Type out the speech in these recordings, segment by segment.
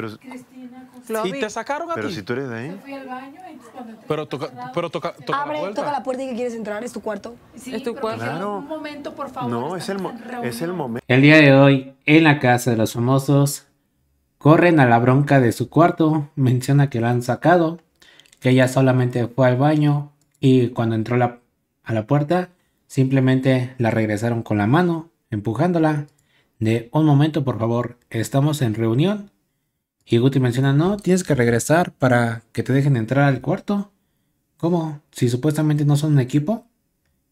Pero, Cristina, te sacaron Pero si tú eres de ahí. Pero toca, pero toca, toca Abre, la puerta. toca la puerta y que quieres entrar, es tu cuarto. es tu cuarto. Un momento, por favor. No, es el, momento. El día de hoy, en la casa de los famosos, corren a la bronca de su cuarto, menciona que la han sacado, que ella solamente fue al baño y cuando entró a la puerta, simplemente la regresaron con la mano, empujándola. De un momento, por favor, estamos en reunión y Guti menciona, no, tienes que regresar para que te dejen entrar al cuarto. ¿Cómo? Si supuestamente no son un equipo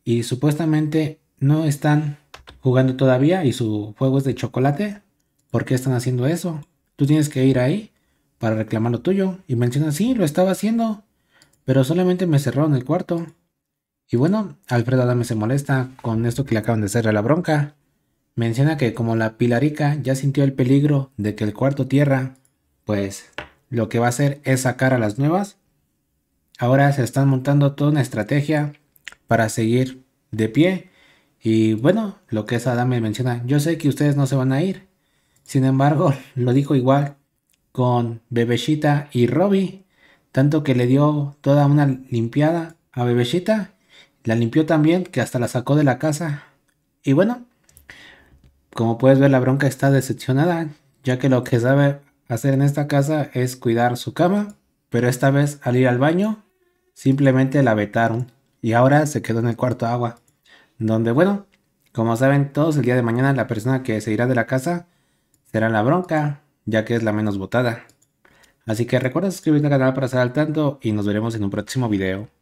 y supuestamente no están jugando todavía y su juego es de chocolate, ¿por qué están haciendo eso? Tú tienes que ir ahí para reclamar lo tuyo. Y menciona, sí, lo estaba haciendo, pero solamente me cerraron el cuarto. Y bueno, Alfredo Adame se molesta con esto que le acaban de hacer a la bronca. Menciona que como la pilarica ya sintió el peligro de que el cuarto tierra pues lo que va a hacer es sacar a las nuevas. Ahora se están montando toda una estrategia para seguir de pie. Y bueno, lo que esa dama menciona, yo sé que ustedes no se van a ir. Sin embargo, lo dijo igual con Bebeshita y Robbie. Tanto que le dio toda una limpiada a Bebeshita. La limpió también, que hasta la sacó de la casa. Y bueno, como puedes ver, la bronca está decepcionada, ya que lo que sabe hacer en esta casa es cuidar su cama, pero esta vez al ir al baño simplemente la vetaron y ahora se quedó en el cuarto agua, donde bueno, como saben todos el día de mañana la persona que se irá de la casa será la bronca, ya que es la menos votada. Así que recuerda suscribirte al canal para estar al tanto y nos veremos en un próximo video.